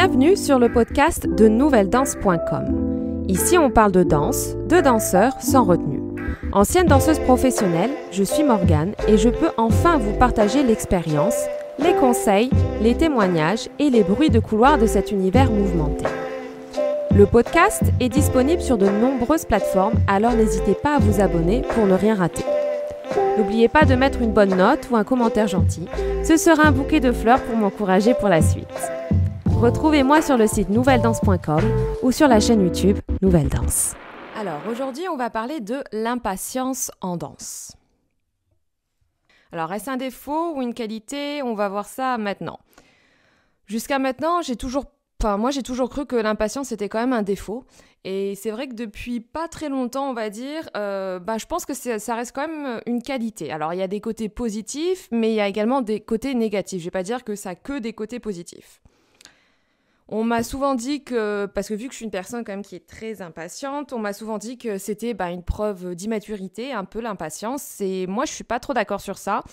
Bienvenue sur le podcast de nouvelledanse.com. Ici, on parle de danse, de danseurs sans retenue. Ancienne danseuse professionnelle, je suis Morgane et je peux enfin vous partager l'expérience, les conseils, les témoignages et les bruits de couloir de cet univers mouvementé. Le podcast est disponible sur de nombreuses plateformes, alors n'hésitez pas à vous abonner pour ne rien rater. N'oubliez pas de mettre une bonne note ou un commentaire gentil. Ce sera un bouquet de fleurs pour m'encourager pour la suite. Retrouvez-moi sur le site nouvelledanse.com ou sur la chaîne YouTube Nouvelle Danse. Alors aujourd'hui, on va parler de l'impatience en danse. Alors est-ce un défaut ou une qualité On va voir ça maintenant. Jusqu'à maintenant, j'ai toujours moi, j'ai toujours cru que l'impatience était quand même un défaut. Et c'est vrai que depuis pas très longtemps, on va dire, euh, bah, je pense que ça reste quand même une qualité. Alors, il y a des côtés positifs, mais il y a également des côtés négatifs. Je vais pas dire que ça a que des côtés positifs. On m'a souvent dit que, parce que vu que je suis une personne quand même qui est très impatiente, on m'a souvent dit que c'était bah, une preuve d'immaturité, un peu l'impatience. Et moi, je suis pas trop d'accord sur ça.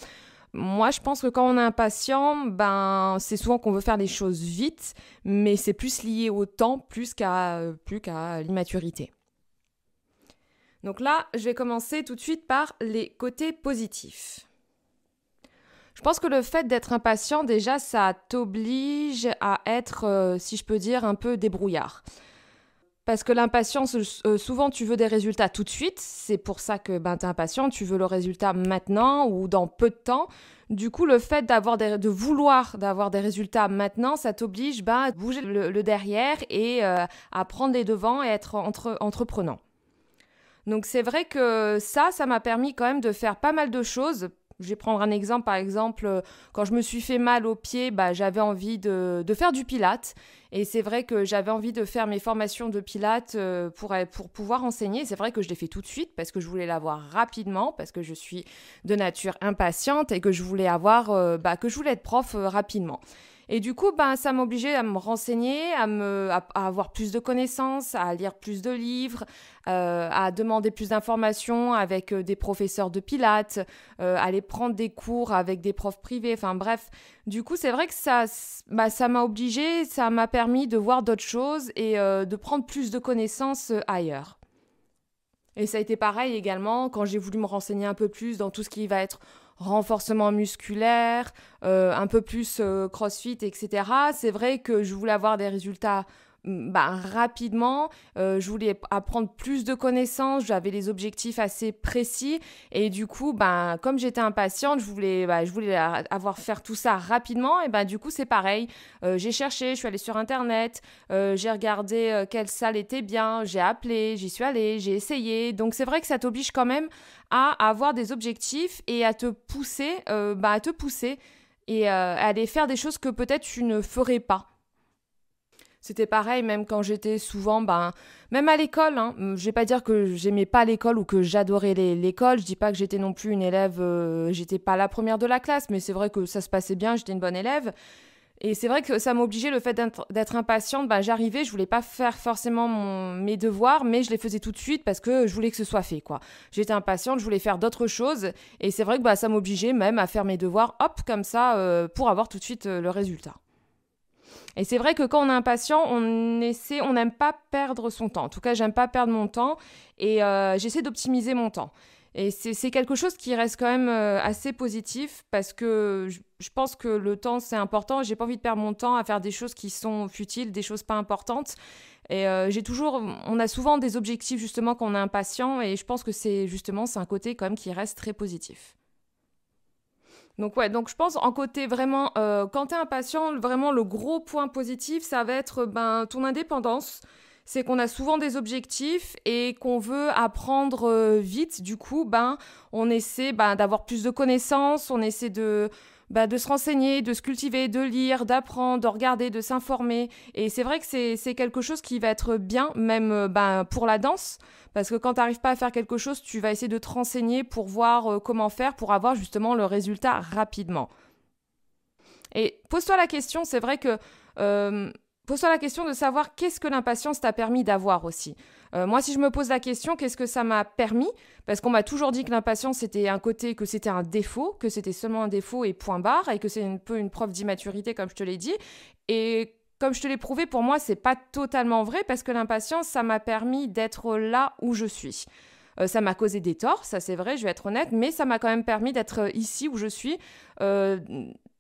Moi, je pense que quand on est impatient, ben, c'est souvent qu'on veut faire les choses vite, mais c'est plus lié au temps plus plus qu'à l'immaturité. Donc là, je vais commencer tout de suite par les côtés positifs. Je pense que le fait d'être impatient, déjà, ça t'oblige à être, euh, si je peux dire, un peu débrouillard. Parce que l'impatience, euh, euh, souvent tu veux des résultats tout de suite, c'est pour ça que ben, es impatient, tu veux le résultat maintenant ou dans peu de temps. Du coup, le fait d'avoir de vouloir d'avoir des résultats maintenant, ça t'oblige ben, à bouger le, derrière et à prendre les devants et être entre, entreprenant. Donc c'est vrai que ça, ça m'a permis quand même de faire pas mal de choses je vais prendre un exemple, par exemple, euh, quand je me suis fait mal au pied, bah, j'avais envie de, faire du pilate. Et c'est vrai que j'avais envie de faire mes formations de pilate euh, pour, pour pouvoir enseigner. C'est vrai que je l'ai fait tout de suite parce que je voulais l'avoir rapidement, parce que je suis de nature impatiente et que je voulais avoir, euh, bah, que je voulais être prof rapidement. Et du coup, ben, ça obligé à me renseigner, à, me, avoir plus de connaissances, à lire plus de livres, euh, à demander plus d'informations avec euh, des professeurs de pilates, euh, à aller prendre des cours avec des profs privés, enfin bref. Du coup, c'est vrai que ça bah, ça m'a obligé, ça m'a permis de voir d'autres choses et de prendre plus de connaissances ailleurs. Et ça a été pareil également quand j'ai voulu me renseigner un peu plus dans tout ce qui va être renforcement musculaire, euh, un peu plus euh, crossfit, etc. C'est vrai que je voulais avoir des résultats bah, rapidement. Euh, je voulais apprendre plus de connaissances, j'avais des objectifs assez précis. Et du coup, bah, comme j'étais impatiente, je voulais, bah, je voulais avoir faire tout ça rapidement. Et ben du coup, c'est pareil. Euh, j'ai cherché, je suis allée sur Internet, euh, j'ai regardé quelle salle était bien, j'ai appelé, j'y suis allée, j'ai essayé. Donc c'est vrai que ça t'oblige quand même à avoir des objectifs et à te pousser, à te pousser et à aller faire des choses que peut-être tu ne ferais pas c'était pareil, même quand j'étais souvent, ben, même à l'école. Hein. Je vais pas dire que j'aimais pas l'école ou que j'adorais l'école. Je dis pas que j'étais non plus une élève, euh, j'étais pas la première de la classe, mais c'est vrai que ça se passait bien, j'étais une bonne élève. Et c'est vrai que ça m'obligeait le fait d'être impatiente. Ben, j'arrivais, je voulais pas faire forcément mes devoirs, mais je les faisais tout de suite parce que je voulais que ce soit fait. quoi. J'étais impatiente, je voulais faire d'autres choses. Et c'est vrai que ben, ça m'obligeait même à faire mes devoirs, hop, comme ça, euh, pour avoir tout de suite euh, le résultat. Et c'est vrai que quand on est impatient, on essaie, on n'aime pas perdre son temps. En tout cas, j'aime pas perdre mon temps et euh, j'essaie d'optimiser mon temps. Et c'est quelque chose qui reste quand même euh, assez positif parce que je, pense que le temps c'est important. J'ai pas envie de perdre mon temps à faire des choses qui sont futiles, des choses pas importantes. Et euh, toujours, on a souvent des objectifs justement quand on est impatient et je pense que c'est justement c'est un côté quand même qui reste très positif. Donc ouais, donc je pense en côté vraiment, euh, quand tu es un patient, vraiment le gros point positif, ça va être ben, ton indépendance. C'est qu'on a souvent des objectifs et qu'on veut apprendre euh, vite. Du coup, ben, on essaie ben, d'avoir plus de connaissances, on essaie de, bah, de se renseigner, de se cultiver, de lire, d'apprendre, de regarder, de s'informer. Et c'est vrai que c'est quelque chose qui va être bien, même euh, bah, pour la danse, parce que quand tu n'arrives pas à faire quelque chose, tu vas essayer de te renseigner pour voir euh, comment faire, pour avoir justement le résultat rapidement. Et pose-toi la question, c'est vrai que... Euh, Pose-toi la question de savoir qu'est-ce que l'impatience t'a permis d'avoir aussi. Euh, moi, si je me pose la question, qu'est-ce que ça m'a permis Parce qu'on m'a toujours dit que l'impatience c'était un côté, que c'était un défaut, que c'était seulement un défaut et point barre, et que c'est un peu une preuve d'immaturité, comme je te l'ai dit. Et comme je te l'ai prouvé, pour moi, c'est pas totalement vrai parce que l'impatience, ça m'a permis d'être là où je suis. Euh, ça m'a causé des torts, ça c'est vrai, je vais être honnête, mais ça m'a quand même permis d'être ici où je suis, euh,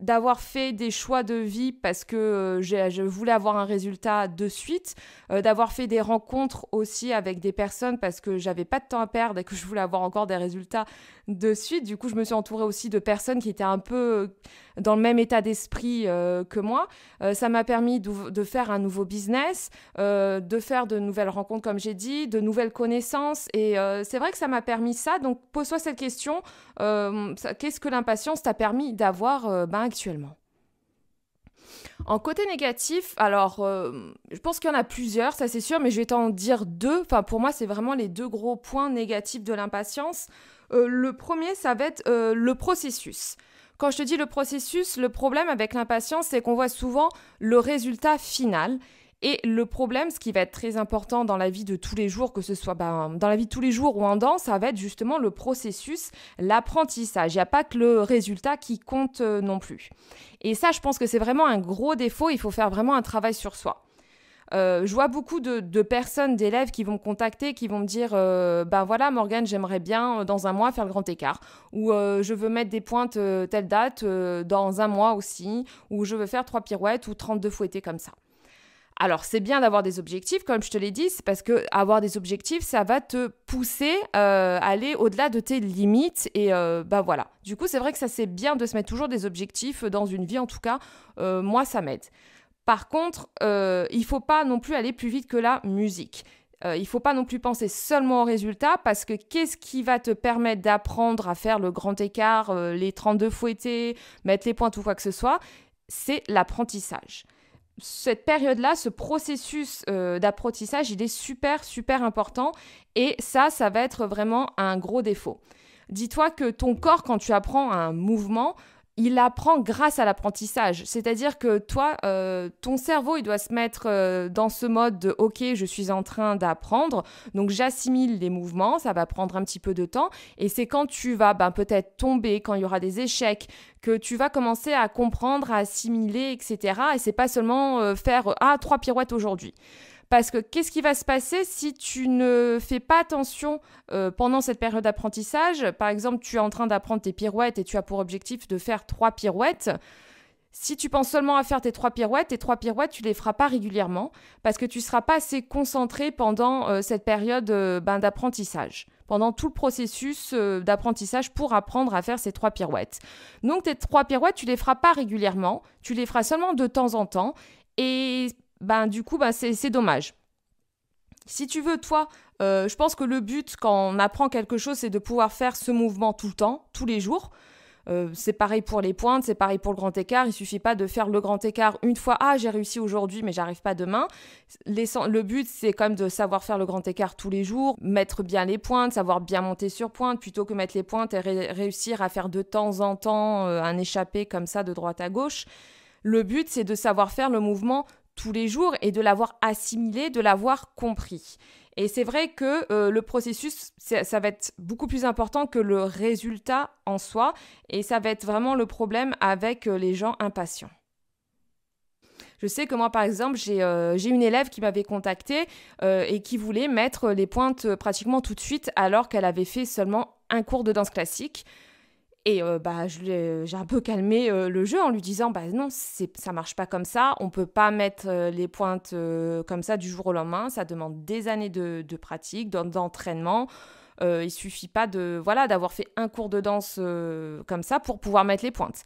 d'avoir fait des choix de vie parce que euh, je voulais avoir un résultat de suite, euh, d'avoir fait des rencontres aussi avec des personnes parce que j'avais pas de temps à perdre et que je voulais avoir encore des résultats de suite. Du coup, je me suis entourée aussi de personnes qui étaient un peu dans le même état d'esprit euh, que moi. Euh, ça m'a permis de faire un nouveau business, euh, de faire de nouvelles rencontres, comme j'ai dit, de nouvelles connaissances. Et c'est vrai que ça m'a permis ça. Donc, pose-toi cette question. Qu'est-ce que l'impatience t'a permis d'avoir ben, actuellement en côté négatif, alors je pense qu'il y en a plusieurs, ça c'est sûr, mais je vais t'en dire deux. Enfin, pour moi, c'est vraiment les deux gros points négatifs de l'impatience. le premier, ça va être le processus. Quand je te dis le processus, le problème avec l'impatience, c'est qu'on voit souvent le résultat final. Et le problème, ce qui va être très important dans la vie de tous les jours, que ce soit ben, dans la vie de tous les jours ou en danse, ça va être justement le processus, l'apprentissage. Il n'y a pas que le résultat qui compte euh, non plus. Et ça, je pense que c'est vraiment un gros défaut. Il faut faire vraiment un travail sur soi. Euh, je vois beaucoup de, personnes, d'élèves qui vont me contacter, qui vont me dire Ben voilà, Morgane, j'aimerais bien euh, dans un mois faire le grand écart. Ou je veux mettre des pointes telle date dans un mois aussi. Ou je veux faire trois pirouettes ou 32 fouettés comme ça. Alors, c'est bien d'avoir des objectifs, comme je te l'ai dit, c'est parce que avoir des objectifs, ça va te pousser à aller au-delà de tes limites. Et ben voilà. Du coup, c'est vrai que ça, c'est bien de se mettre toujours des objectifs dans une vie, en tout cas. moi, ça m'aide. Par contre, euh, il ne faut pas non plus aller plus vite que la musique. Euh, il ne faut pas non plus penser seulement aux résultats parce que qu'est-ce qui va te permettre d'apprendre à faire le grand écart, euh, les 32 fouettés, mettre les points, ou quoi que ce soit C'est l'apprentissage. Cette période-là, ce processus d'apprentissage, il est super, super important et ça, ça va être vraiment un gros défaut. Dis-toi que ton corps, quand tu apprends un mouvement, il apprend grâce à l'apprentissage. C'est-à-dire que toi, euh, ton cerveau, il doit se mettre euh, dans ce mode de OK, je suis en train d'apprendre, donc j'assimile les mouvements, ça va prendre un petit peu de temps. Et c'est quand tu vas ben, peut-être tomber, quand il y aura des échecs, que tu vas commencer à comprendre, à assimiler, etc. Et c'est pas seulement euh, faire Ah, trois pirouettes aujourd'hui. Parce que qu'est-ce qui va se passer si tu ne fais pas attention euh, pendant cette période d'apprentissage Par exemple, tu es en train d'apprendre tes pirouettes et tu as pour objectif de faire trois pirouettes. Si tu penses seulement à faire tes trois pirouettes, tes trois pirouettes, tu les feras pas régulièrement parce que tu ne seras pas assez concentré pendant euh, cette période euh, ben, d'apprentissage, pendant tout le processus d'apprentissage pour apprendre à faire ces trois pirouettes. Donc tes trois pirouettes, tu les feras pas régulièrement, tu les feras seulement de temps en temps et ben du coup, ben, c'est dommage. Si tu veux, toi, euh, je pense que le but quand on apprend quelque chose, c'est de pouvoir faire ce mouvement tout le temps, tous les jours. Euh, c'est pareil pour les pointes, c'est pareil pour le grand écart. Il suffit pas de faire le grand écart une fois. Ah, j'ai réussi aujourd'hui, mais j'arrive pas demain. le but, c'est quand même de savoir faire le grand écart tous les jours, mettre bien les pointes, savoir bien monter sur pointe, plutôt que mettre les pointes et réussir à faire de temps en temps euh, un échappé comme ça de droite à gauche. Le but, c'est de savoir faire le mouvement tous les jours et de l'avoir assimilé, de l'avoir compris. Et c'est vrai que euh, le processus, ça va être beaucoup plus important que le résultat en soi, et ça va être vraiment le problème avec euh, les gens impatients. Je sais que moi, par exemple, j'ai euh, une élève qui m'avait contactée et qui voulait mettre les pointes pratiquement tout de suite alors qu'elle avait fait seulement un cours de danse classique. Et euh, bah, j'ai un peu calmé euh, le jeu en lui disant bah non, ça marche pas comme ça, on peut pas mettre euh, les pointes comme ça du jour au lendemain, ça demande des années de, pratique, d'entraînement. il suffit pas de voilà d'avoir fait un cours de danse comme ça pour pouvoir mettre les pointes.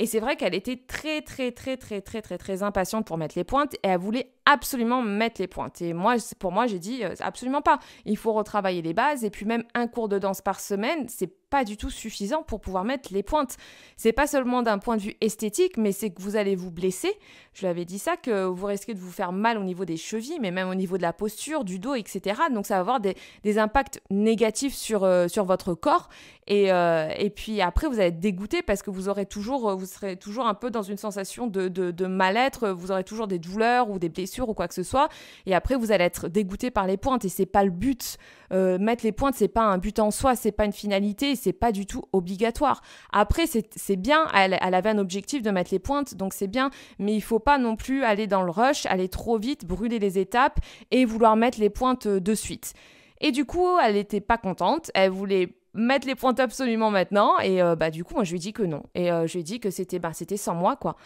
Et c'est vrai qu'elle était très, très, très, très, très, très, très impatiente pour mettre les pointes et elle voulait absolument mettre les pointes. Et moi, pour moi, j'ai dit absolument pas. Il faut retravailler les bases et puis même un cours de danse par semaine, c'est pas du tout suffisant pour pouvoir mettre les pointes. C'est pas seulement d'un point de vue esthétique, mais c'est que vous allez vous blesser. Je l'avais dit ça, que vous risquez de vous faire mal au niveau des chevilles, mais même au niveau de la posture, du dos, etc. Donc ça va avoir des, impacts négatifs sur, euh, sur votre corps. Et, euh, et, puis après, vous allez être dégoûté parce que vous aurez toujours, euh, vous serez toujours un peu dans une sensation de, mal-être. Vous aurez toujours des douleurs ou des blessures ou quoi que ce soit. Et après, vous allez être dégoûté par les pointes. Et c'est pas le but. mettre les pointes, c'est pas un but en soi, c'est pas une finalité c'est pas du tout obligatoire. Après, c'est bien, elle, avait un objectif de mettre les pointes, donc c'est bien, mais il faut pas non plus aller dans le rush, aller trop vite, brûler les étapes et vouloir mettre les pointes euh, de suite. Et du coup, elle n'était pas contente, elle voulait mettre les pointes absolument maintenant et euh, bah du coup moi je lui ai dit que non et euh, je lui ai dit que c'était bah, c'était sans moi quoi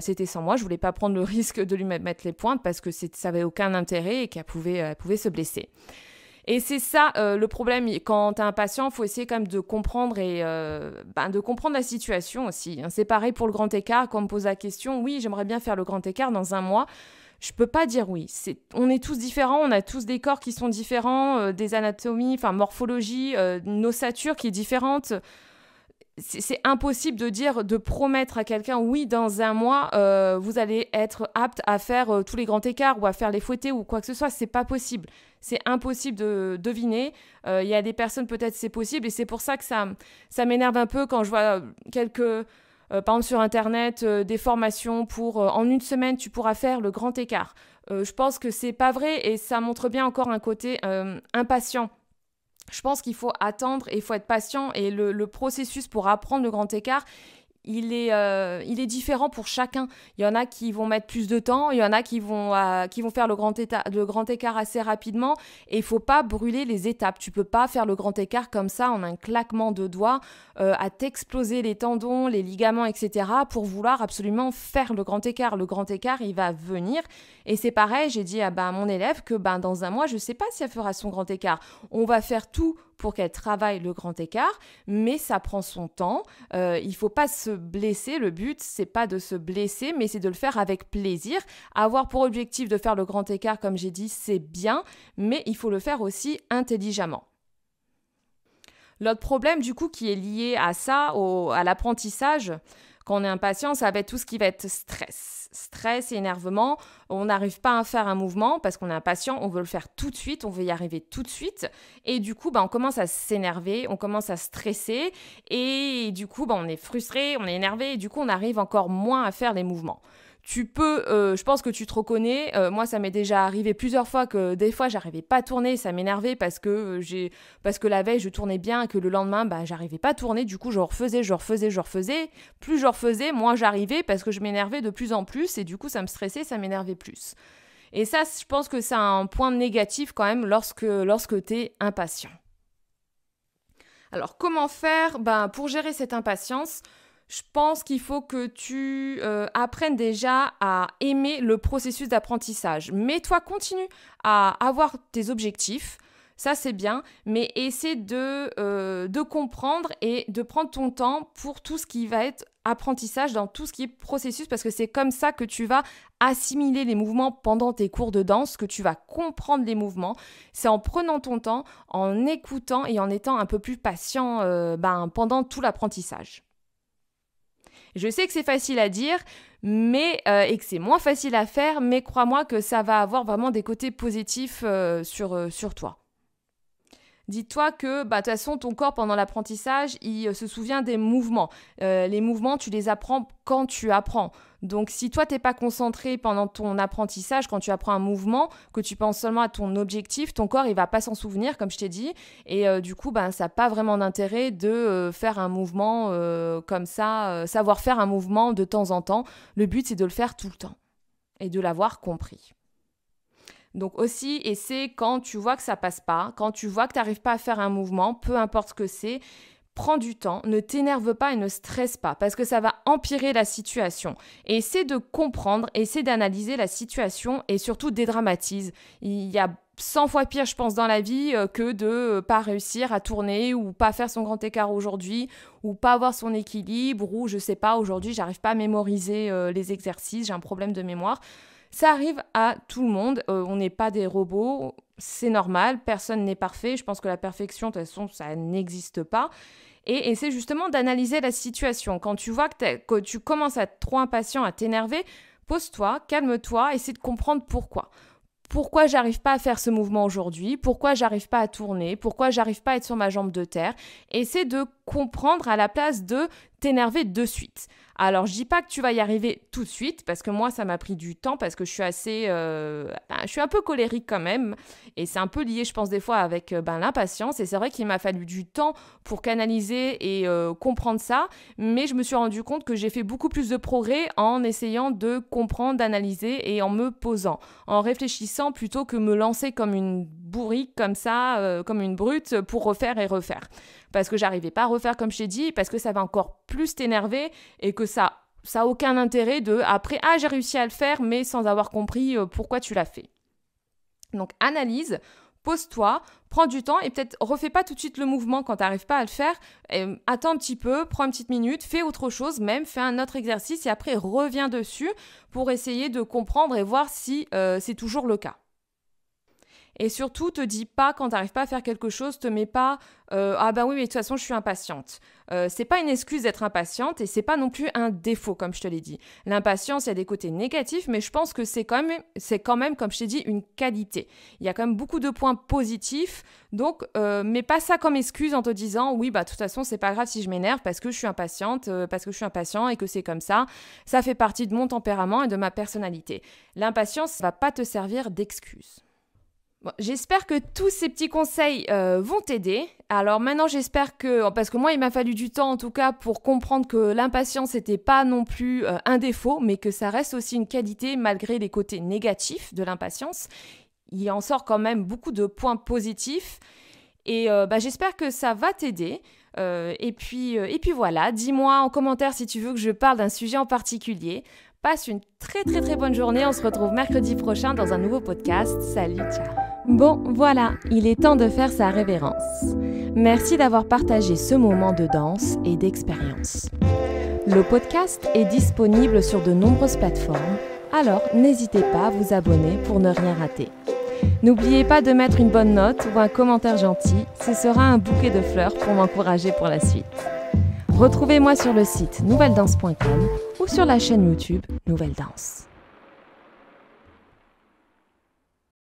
c'était sans moi je voulais pas prendre le risque de lui mettre les pointes parce que ça avait aucun intérêt et qu'elle pouvait se blesser et c'est ça euh, le problème. Quand tu as un patient, il faut essayer quand même de comprendre et euh, ben, de comprendre la situation aussi. Hein. C'est pareil pour le grand écart. Quand on me pose la question, oui, j'aimerais bien faire le grand écart dans un mois. Je peux pas dire oui. on est tous différents, on a tous des corps qui sont différents, euh, des anatomies, enfin morphologie, une qui est différente c'est impossible de dire, de promettre à quelqu'un, oui, dans un mois, euh, vous allez être apte à faire euh, tous les grands écarts ou à faire les fouettés ou quoi que ce soit. C'est pas possible. C'est impossible de deviner. Euh, il y a des personnes, peut-être, c'est possible. Et c'est pour ça que ça, m'énerve un peu quand je vois quelques. par exemple, sur Internet, des formations pour en une semaine, tu pourras faire le grand écart. je pense que c'est pas vrai et ça montre bien encore un côté impatient je pense qu'il faut attendre et il faut être patient et le, le processus pour apprendre le grand écart, euh, il est, différent pour chacun. Il y en a qui vont mettre plus de temps, il y en a qui vont, euh, qui vont faire le grand, le grand écart assez rapidement. Et il faut pas brûler les étapes. Tu peux pas faire le grand écart comme ça en un claquement de doigts, euh, à t'exploser les tendons, les ligaments, etc. pour vouloir absolument faire le grand écart. Le grand écart, il va venir. Et c'est pareil, j'ai dit à, bah, mon élève que ben, dans un mois, je ne sais pas si elle fera son grand écart. On va faire tout pour qu'elle travaille le grand écart, mais ça prend son temps. Euh, il faut pas se blesser. Le but, c'est pas de se blesser, mais c'est de le faire avec plaisir. Avoir pour objectif de faire le grand écart, comme j'ai dit, c'est bien, mais il faut le faire aussi intelligemment. L'autre problème, du coup, qui est lié à ça, à l'apprentissage, on est impatient, ça va être tout ce qui va être stress. Stress et énervement, on n'arrive pas à faire un mouvement parce qu'on est impatient, on veut le faire tout de suite, on veut y arriver tout de suite. Et du coup, bah, on commence à s'énerver, on commence à stresser et du coup, bah, on est frustré, on est énervé et du coup, on arrive encore moins à faire les mouvements tu peux, euh, je pense que tu te reconnais. Euh, moi, ça m'est déjà arrivé plusieurs fois que des fois, j'arrivais pas à tourner, ça m'énervait parce que euh, j'ai, parce que la veille, je tournais bien, et que le lendemain, bah, j'arrivais pas à tourner. Du coup, je refaisais, je refaisais, je refaisais. Plus je refaisais, moins j'arrivais parce que je m'énervais de plus en plus et du coup, ça me stressait, ça m'énervait plus. Et ça, je pense que c'est un point négatif quand même lorsque, lorsque tu es impatient. Alors, comment faire ben, pour gérer cette impatience je pense qu'il faut que tu euh, apprennes déjà à aimer le processus d'apprentissage. Mais toi, continue à avoir tes objectifs. Ça, c'est bien, mais essaie de, euh, de comprendre et de prendre ton temps pour tout ce qui va être apprentissage, dans tout ce qui est processus, parce que c'est comme ça que tu vas assimiler les mouvements pendant tes cours de danse, que tu vas comprendre les mouvements. C'est en prenant ton temps, en écoutant et en étant un peu plus patient euh, ben, pendant tout l'apprentissage. Je sais que c'est facile à dire, mais euh, et que c'est moins facile à faire, mais crois-moi que ça va avoir vraiment des côtés positifs euh, euh, sur, toi. Dis-toi que bah, de toute façon, ton corps, pendant l'apprentissage, il se souvient des mouvements. les mouvements, tu les apprends quand tu apprends. Donc si toi t'es pas concentré pendant ton apprentissage, quand tu apprends un mouvement, que tu penses seulement à ton objectif, ton corps il va pas s'en souvenir comme je t'ai dit, et euh, du coup ben ça n'a pas vraiment d'intérêt de euh, faire un mouvement euh, comme ça, savoir faire un mouvement de temps en temps. Le but c'est de le faire tout le temps et de l'avoir compris. Donc aussi, et c'est quand tu vois que ça passe pas, quand tu vois que tu n'arrives pas à faire un mouvement, peu importe ce que c'est, prends du temps, ne t'énerve pas et ne stresse pas parce que ça va empirer la situation. Et essaie de comprendre, essaie d'analyser la situation et surtout dédramatise. Il y a 100 fois pire, je pense, dans la vie euh, que de euh, pas réussir à tourner ou pas faire son grand écart aujourd'hui ou pas avoir son équilibre ou je sais pas, aujourd'hui j'arrive pas à mémoriser euh, les exercices, j'ai un problème de mémoire. Ça arrive à tout le monde, on n'est pas des robots, c'est normal, personne n'est parfait, je pense que la perfection, de toute façon, ça n'existe pas. Et, c'est justement d'analyser la situation. Quand tu vois que, que tu commences à être trop impatient, à t'énerver, pose-toi, calme-toi, essaie de comprendre pourquoi. Pourquoi j'arrive pas à faire ce mouvement aujourd'hui Pourquoi j'arrive pas à tourner Pourquoi j'arrive pas à être sur ma jambe de terre Essaie de comprendre à la place de t'énerver de suite. Alors, je dis pas que tu vas y arriver tout de suite, parce que moi, ça m'a pris du temps, parce que je suis assez. Euh, bah, je suis un peu colérique quand même, et c'est un peu lié, je pense, des fois avec euh, ben, l'impatience, et c'est vrai qu'il m'a fallu du temps pour canaliser et euh, comprendre ça, mais je me suis rendu compte que j'ai fait beaucoup plus de progrès en essayant de comprendre, d'analyser et en me posant, en réfléchissant plutôt que me lancer comme une bourrique comme ça, comme une brute, pour refaire et refaire. Parce que j'arrivais pas à refaire comme je t'ai dit, parce que ça va encore plus t'énerver et que ça n'a aucun intérêt de après ah j'ai réussi à le faire mais sans avoir compris euh, pourquoi tu l'as fait. Donc analyse, pose-toi, prends du temps et peut-être refais pas tout de suite le mouvement quand tu n'arrives pas à le faire. Euh, attends un petit peu, prends une petite minute, fais autre chose même, fais un autre exercice et après reviens dessus pour essayer de comprendre et voir si euh, c'est toujours le cas. Et surtout, te dis pas quand t'arrives pas à faire quelque chose, te mets pas euh, ah ben oui, mais de toute façon, je suis impatiente. Euh, c'est pas une excuse d'être impatiente et c'est pas non plus un défaut, comme je te l'ai dit. L'impatience, il y a des côtés négatifs, mais je pense que c'est quand même, c'est quand même, comme je t'ai dit, une qualité. Il y a quand même beaucoup de points positifs, donc euh, mets pas ça comme excuse en te disant oui, bah de toute façon, c'est pas grave si je m'énerve parce que je suis impatiente, euh, parce que je suis impatient et que c'est comme ça. Ça fait partie de mon tempérament et de ma personnalité. L'impatience va pas te servir d'excuse j'espère que tous ces petits conseils euh, vont t'aider. Alors maintenant, j'espère que parce que moi, il m'a fallu du temps en tout cas pour comprendre que l'impatience n'était pas non plus euh, un défaut, mais que ça reste aussi une qualité malgré les côtés négatifs de l'impatience. Il en sort quand même beaucoup de points positifs. Et euh, bah, j'espère que ça va t'aider. et, puis, et puis voilà, dis-moi en commentaire si tu veux que je parle d'un sujet en particulier. Passe une très très très bonne journée. On se retrouve mercredi prochain dans un nouveau podcast. Salut, ciao Bon, voilà, il est temps de faire sa révérence. Merci d'avoir partagé ce moment de danse et d'expérience. Le podcast est disponible sur de nombreuses plateformes, alors n'hésitez pas à vous abonner pour ne rien rater. N'oubliez pas de mettre une bonne note ou un commentaire gentil, ce sera un bouquet de fleurs pour m'encourager pour la suite. Retrouvez-moi sur le site nouvelledanse.com ou sur la chaîne YouTube Nouvelle Danse.